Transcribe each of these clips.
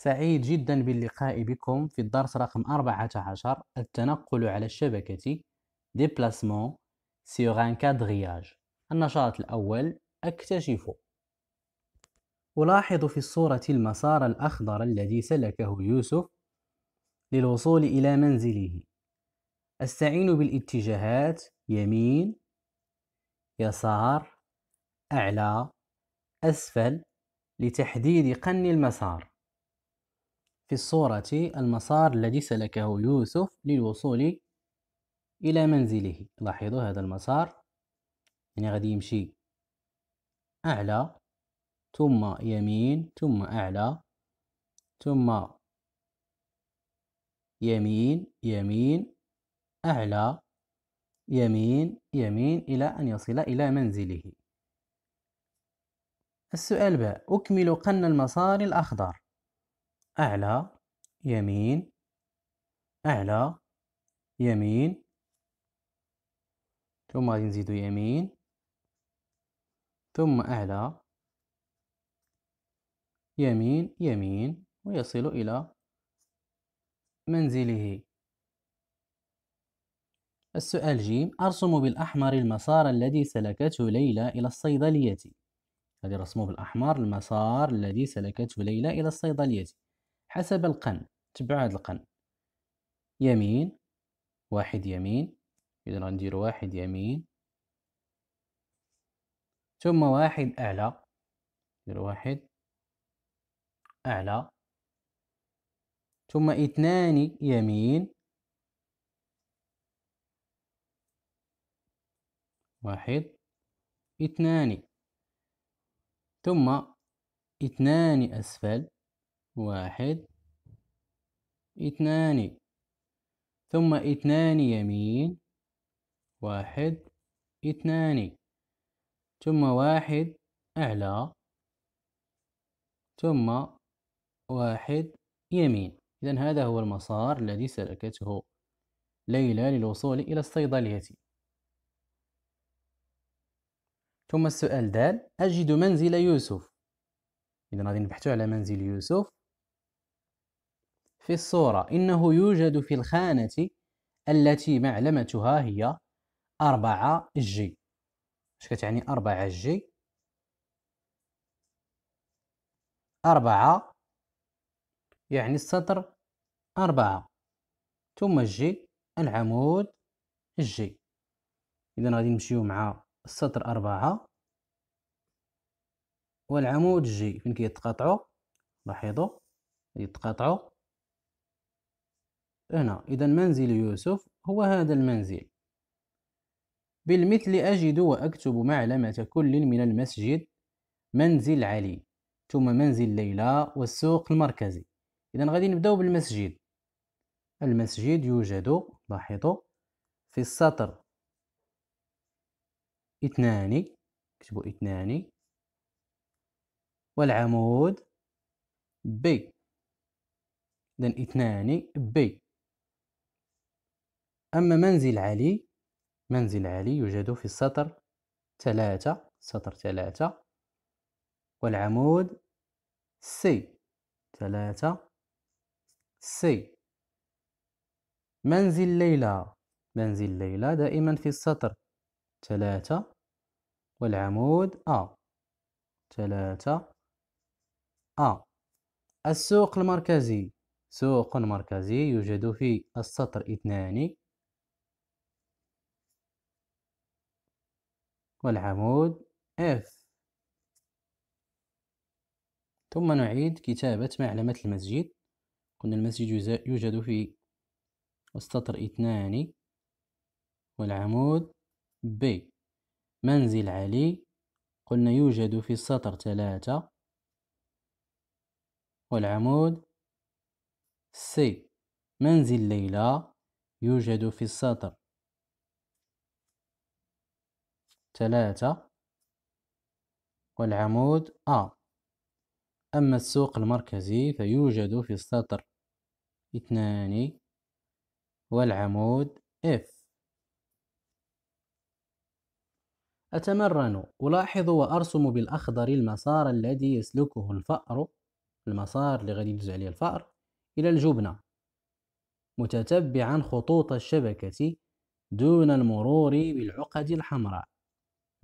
سعيد جدا باللقاء بكم في الدرس رقم 14 التنقل على الشبكة ديبلاسمون سيغ ان كادغياج النشاط الأول اكتشف ألاحظ في الصورة المسار الأخضر الذي سلكه يوسف للوصول إلى منزله أستعين بالاتجاهات يمين يسار أعلى أسفل لتحديد قن المسار في الصورة المسار الذي سلكه يوسف للوصول إلى منزله لاحظوا هذا المسار يعني غادي يمشي أعلى ثم يمين ثم أعلى ثم يمين يمين أعلى يمين يمين إلى أن يصل إلى منزله السؤال باء أكمل قن المسار الأخضر أعلى يمين أعلى يمين ثم غادي نزيدو يمين ثم أعلى يمين يمين ويصل إلى منزله السؤال جيم أرسم بالأحمر المسار الذي سلكته ليلى إلى الصيدلية هذه رسمه بالأحمر المسار الذي سلكته ليلى إلى الصيدلية حسب القرن تبعوا هذا القرن يمين واحد يمين إذا غندير واحد يمين ثم واحد أعلى ندير واحد أعلى ثم اثنان يمين واحد اثنان ثم اثنان أسفل واحد اثنان ثم اثنان يمين واحد اثنان ثم واحد أعلى ثم واحد يمين إذا هذا هو المسار الذي سلكته ليلى للوصول إلى الصيدلية ثم السؤال دال أجد منزل يوسف إذا غادي نبحثو على منزل يوسف في الصورة إنه يوجد في الخانة التي معلمتها هي 4 جي اش كتعني 4 جي 4 يعني السطر 4 ثم جي العمود جي إذا غادي نمشيو مع السطر أربعة والعمود جي فين كيتقاطعو لاحظوا يتقاطعوا هنا إذا منزل يوسف هو هذا المنزل بالمثل أجد وأكتب معلمة كل من المسجد منزل علي ثم منزل ليلى والسوق المركزي إذا غادي نبداو بالمسجد المسجد يوجد لاحظوا في السطر اثنان اكتبوا اثنان والعمود بي إذا اثنان بي أما منزل علي منزل علي يوجد في السطر ثلاثة سطر ثلاثة والعمود سي ثلاثة سي منزل ليلى منزل ليلى دائما في السطر ثلاثة والعمود أ ثلاثة أ السوق المركزي سوق مركزي يوجد في السطر اثنان والعمود F ثم نعيد كتابة معلمة المسجد قلنا المسجد يوجد في السطر اثنان والعمود B منزل علي قلنا يوجد في السطر ثلاثة والعمود C منزل ليلى يوجد في السطر ثلاثة والعمود A أما السوق المركزي فيوجد في السطر اثنان والعمود F أتمرن ألاحظ وأرسم بالأخضر المسار الذي يسلكه الفأر المسار اللي غادي يدوز عليه الفأر إلى الجبنة متتبعا خطوط الشبكة دون المرور بالعقد الحمراء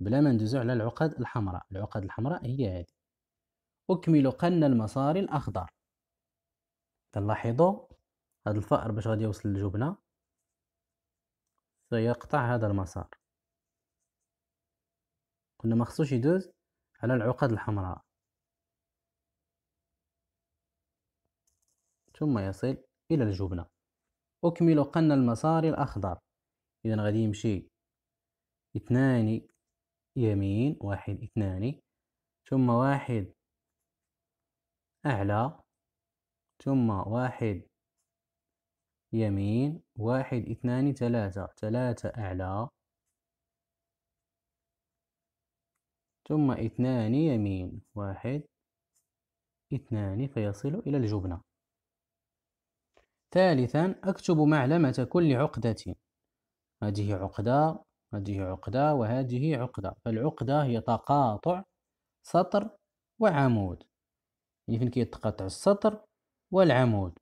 بلا ما ندوزو على العقد الحمراء العقد الحمراء هي هذه أكمل قن المسار الأخضر تلاحظوا هذا الفأر باش غادي يوصل للجبنة سيقطع هذا المسار قلنا ما خصوش يدوز على العقد الحمراء ثم يصل إلى الجبنة أكمل قن المسار الأخضر إذا غادي يمشي اثنان يمين واحد اثنان ثم واحد أعلى ثم واحد يمين واحد اثنان ثلاثة ثلاثة أعلى ثم اثنان يمين واحد اثنان فيصل إلى الجبنة ثالثا أكتب معلمة كل عقدة هذه عقدة هذه عقدة وهذه عقدة فالعقدة هي تقاطع سطر وعمود يعني فين كيتقاطع السطر والعمود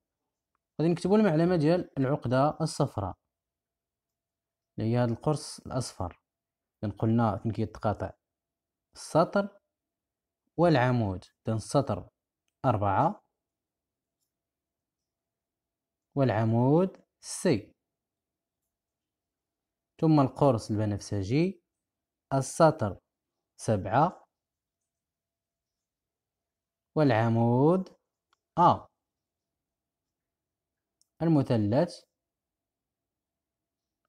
غادي نكتبوا المعلمة ديال العقدة الصفراء اللي هي هذا القرص الأصفر إذن قلنا فين كيتقاطع السطر والعمود إذن السطر أربعة والعمود سي ثم القرص البنفسجي السطر سبعة والعمود أ المثلث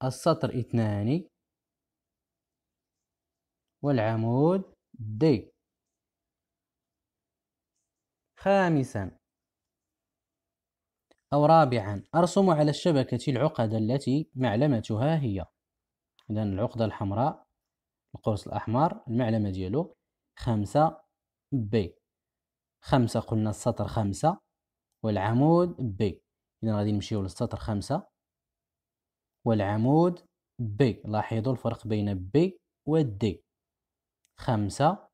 السطر اثنان والعمود د خامسا أو رابعا أرسم على الشبكة العقد التي معلمتها هي إذا العقدة الحمراء القوس الأحمر المعلمة ديالو خمسة بي خمسة قلنا السطر خمسة والعمود بي إذا غادي نمشيو للسطر خمسة والعمود بي لاحظوا الفرق بين بي ودي خمسة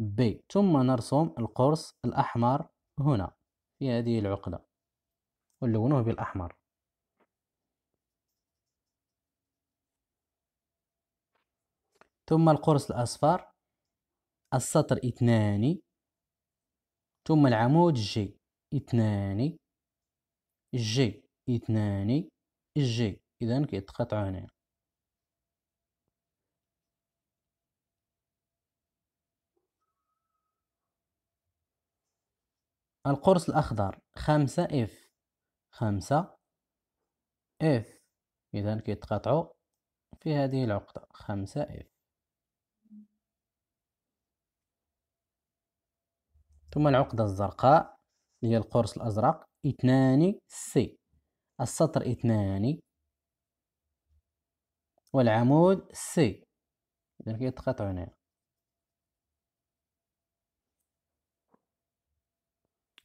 بي ثم نرسم القرص الأحمر هنا في هذه العقدة ونلونه بالأحمر ثم القرص الأصفر السطر اثنان ثم العمود جي اثنان جي اثنان جي إذا كيتقطع هنا القرص الأخضر خمسة اف خمسة اف إذا كيتقاطعوا في هذه العقدة خمسة اف ثم العقدة الزرقاء اللي هي القرص الأزرق اثنان سي السطر اثنان والعمود سي إذا كيتقاطعوا هنا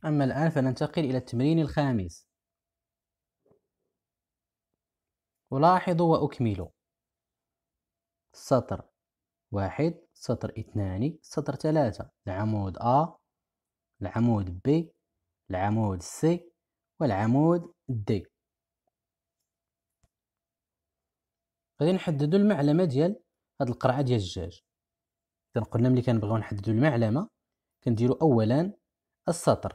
أما الآن فننتقل إلى التمرين الخامس ألاحظ وأكمل سطر واحد سطر اثنان سطر ثلاثة العمود أ العمود بي العمود سي والعمود دي غادي نحددو المعلمه ديال هاد القرعه ديال الجاج اذا قلنا ملي كنبغيو نحددو المعلمه كنديرو اولا السطر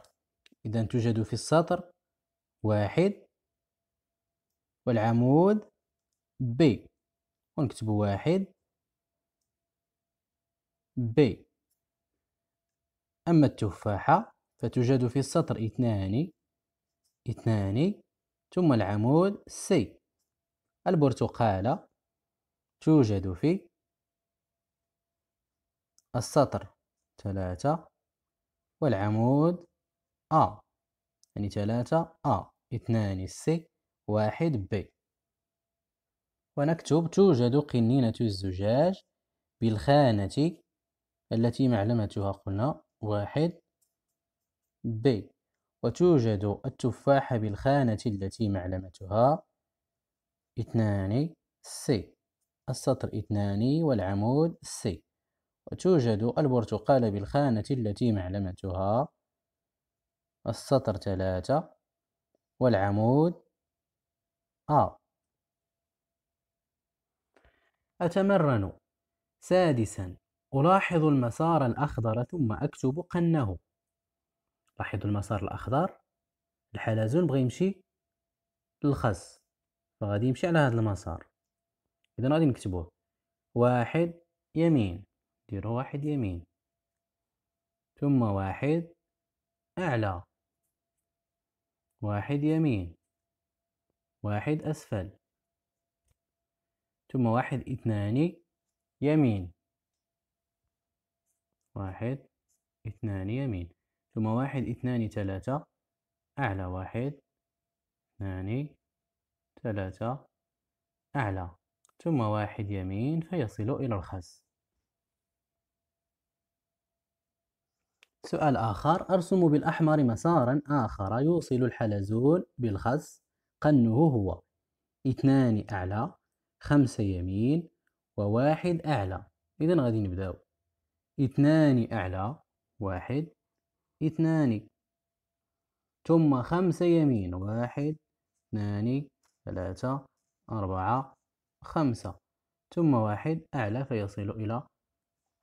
اذا توجد في السطر واحد والعمود بي ونكتب واحد بي أما التفاحة فتوجد في السطر اثنان اثنان ثم العمود سي البرتقالة توجد في السطر ثلاثة والعمود أ يعني ثلاثة أ اثنان سي واحد بي ونكتب توجد قنينة الزجاج بالخانة التي معلمتها قلنا واحد ب وتوجد التفاحة بالخانة التي معلمتها اثنان س السطر اثنان والعمود س وتوجد البرتقالة بالخانة التي معلمتها السطر ثلاثة والعمود آ أتمرن سادسا ألاحظ المسار الأخضر ثم أكتب قنه لاحظوا المسار الأخضر الحلزون بغى يمشي للخز فغادي يمشي على هذا المسار إذا غادي نكتبوه واحد يمين ديروا واحد يمين ثم واحد أعلى واحد يمين واحد أسفل ثم واحد اثنان يمين واحد اثنان يمين ثم واحد اثنان ثلاثة أعلى واحد اثنان ثلاثة أعلى ثم واحد يمين فيصل إلى الخز سؤال آخر أرسم بالأحمر مسارا آخر يوصل الحلزون بالخز قنه هو اثنان أعلى خمسة يمين وواحد أعلى إذا غادي نبداو اثنان أعلى واحد اثنان ثم خمسة يمين واحد اثنان ثلاثة أربعة خمسة ثم واحد أعلى فيصل إلى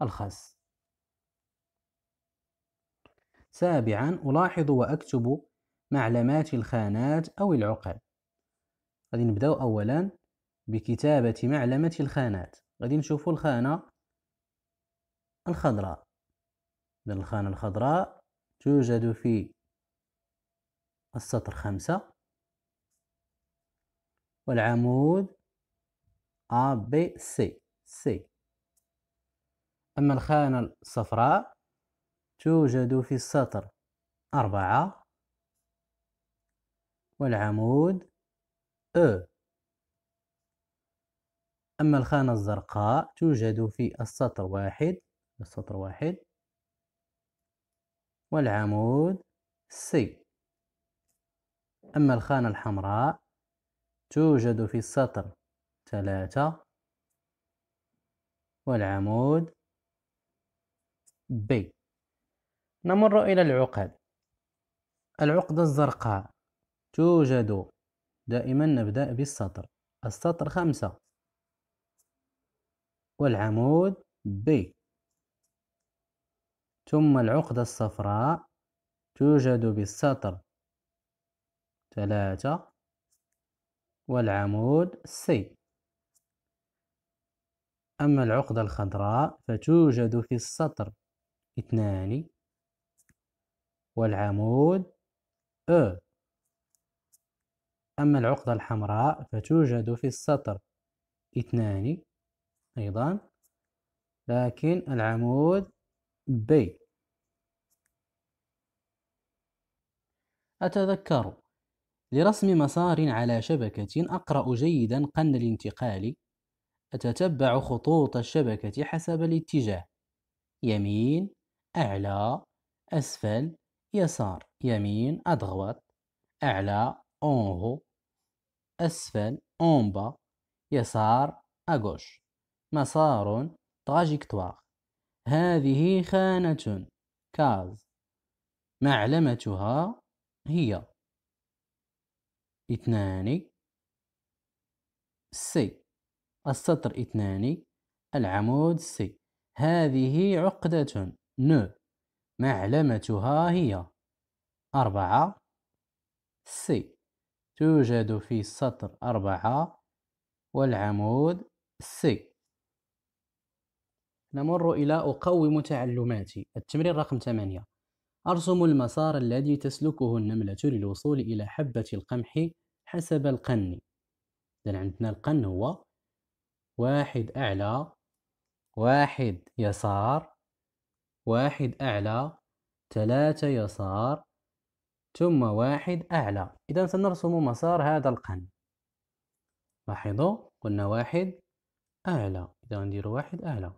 الخس سابعا ألاحظ وأكتب معلمات الخانات أو العقل غادي نبداو أولا بكتابة معلمة الخانات غادي نشوفو الخانة الخضراء إذن الخانة الخضراء توجد في السطر خمسة والعمود A B C C أما الخانة الصفراء توجد في السطر أربعة والعمود أ أما الخانة الزرقاء توجد في السطر واحد السطر واحد والعمود سي أما الخانة الحمراء توجد في السطر ثلاثة والعمود بي نمر إلى العقد العقدة الزرقاء توجد دائما نبدأ بالسطر السطر خمسة والعمود بي ثم العقدة الصفراء توجد بالسطر ثلاثة والعمود سي أما العقدة الخضراء فتوجد في السطر اثنان والعمود أ e. أما العقدة الحمراء فتوجد في السطر اثنان أيضا لكن العمود ب أتذكر لرسم مسار على شبكة أقرأ جيدا قن الانتقال أتتبع خطوط الشبكة حسب الاتجاه يمين أعلى أسفل يسار يمين أدغوات أعلى أونغو أسفل أونبا يسار أغوش مسار تراجيكتوار هذه خانة كاز معلمتها هي اثنان سي السطر اثنان العمود سي هذه عقدة ن معلمتها هي أربعة سي توجد في السطر أربعة والعمود سي نمر إلى أقوم تعلماتي التمرين رقم 8 أرسم المسار الذي تسلكه النملة للوصول إلى حبة القمح حسب القن إذن عندنا القن هو واحد أعلى واحد يسار واحد أعلى ثلاثة يسار ثم واحد أعلى إذا سنرسم مسار هذا القن لاحظوا قلنا واحد أعلى إذا ندير واحد أعلى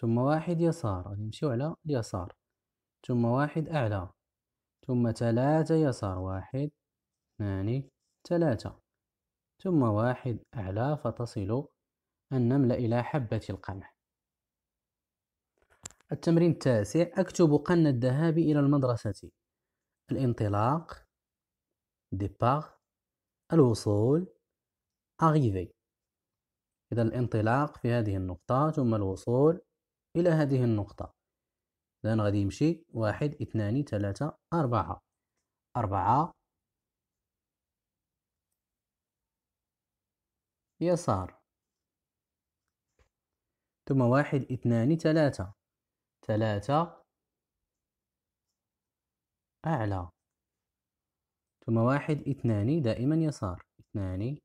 ثم واحد يسار غادي نمشيو على اليسار ثم واحد أعلى ثم ثلاثة يسار واحد اثنان ثلاثة ثم واحد أعلى فتصل النملة إلى حبة القمح التمرين التاسع أكتب قن الذهاب إلى المدرسة الانطلاق ديبار الوصول أغيفي إذا الانطلاق في هذه النقطة ثم الوصول إلى هذه النقطة اذا غادي يمشي واحد اثنان ثلاثة أربعة أربعة يسار ثم واحد اثنان ثلاثة ثلاثة أعلى ثم واحد اثنان دائما يسار اثنان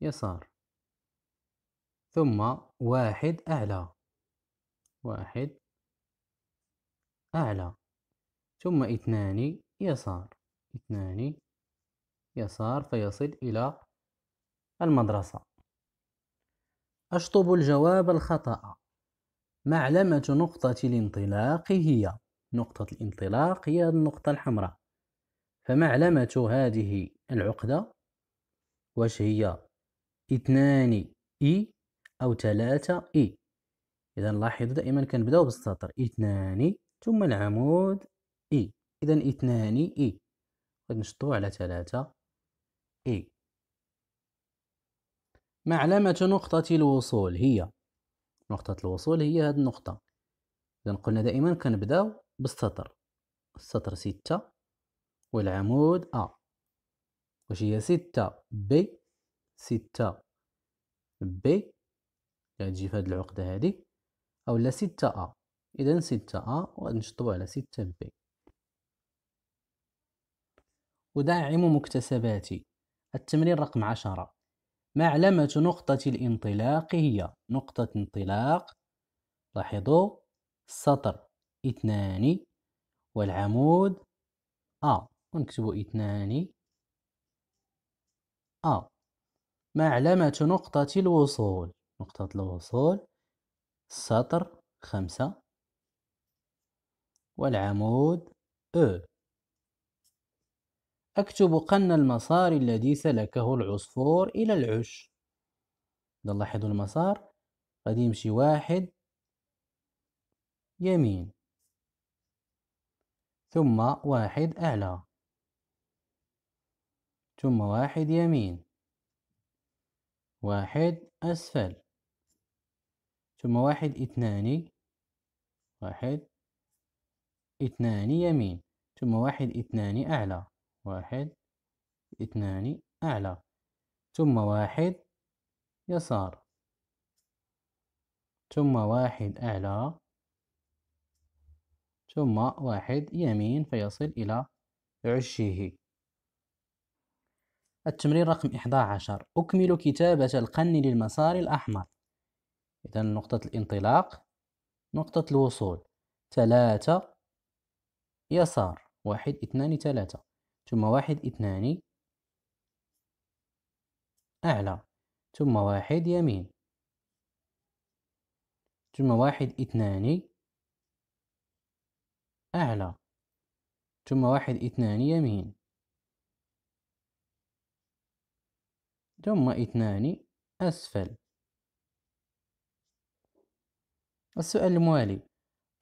يسار ثم واحد أعلى واحد أعلى ثم اثنان يسار اثنان يسار فيصل إلى المدرسة أشطب الجواب الخطأ معلمة نقطة الانطلاق هي نقطة الانطلاق هي النقطة الحمراء فمعلمة هذه العقدة واش هي اثنان إي أو ثلاثة إي إذا لاحظوا دائما كنبداو بالسطر اثنان ثم العمود إي إذا اثنان إي غنشطو على ثلاثة إي ما علامة نقطة الوصول هي نقطة الوصول هي هاد النقطة إذا قلنا دائما كنبداو بالسطر السطر ستة والعمود أ واش هي ستة بي ستة بي كتجي في هاد العقدة هادي أولا ستة أ إذا ستة أ وغنشطبو على ستة بي أدعم مكتسباتي التمرين رقم عشرة ما علامة نقطة الانطلاق هي نقطة انطلاق لاحظوا السطر اثنان والعمود أ ونكتبوا اثنان أ ما علامة نقطة الوصول نقطة الوصول السطر خمسة والعمود أو أكتب قن المسار الذي سلكه العصفور إلى العش لاحظوا المسار غادي يمشي واحد يمين ثم واحد أعلى ثم واحد يمين واحد أسفل ثم واحد اثنان واحد اثنان يمين ثم واحد اثنان أعلى واحد اثنان أعلى ثم واحد يسار ثم واحد أعلى ثم واحد يمين فيصل إلى عشه التمرين رقم 11 أكمل كتابة القن للمسار الأحمر إذا نقطة الانطلاق نقطة الوصول ثلاثة يسار واحد اثنان ثلاثة ثم واحد اثنان أعلى ثم واحد يمين ثم واحد اثنان أعلى ثم واحد اثنان يمين ثم اثنان أسفل السؤال الموالي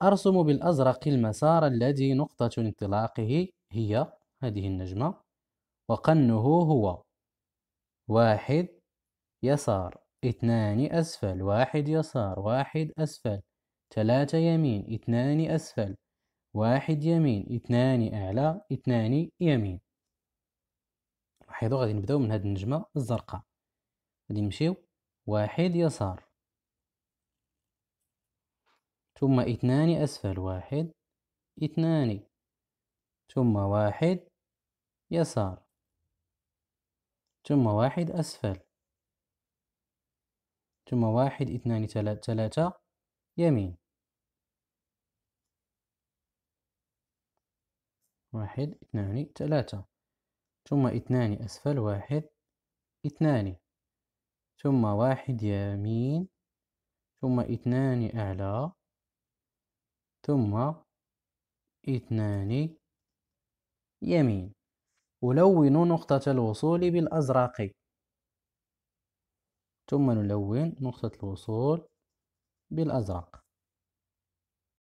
أرسم بالأزرق المسار الذي نقطة انطلاقه هي هذه النجمة وقنه هو واحد يسار اثنان أسفل واحد يسار واحد أسفل ثلاثة يمين اثنان أسفل واحد يمين اثنان أعلى اثنان يمين لاحظوا غادي نبداو من هذه النجمة الزرقاء غادي نمشيو واحد يسار ثم اثنان أسفل واحد اثنان ثم واحد يسار ثم واحد أسفل ثم واحد اثنان ثلاثة يمين واحد اثنان ثلاثة ثم اثنان أسفل واحد اثنان ثم واحد يمين ثم اثنان أعلى ثم اثنان يمين ألون نقطة الوصول بالأزرق ثم نلون نقطة الوصول بالأزرق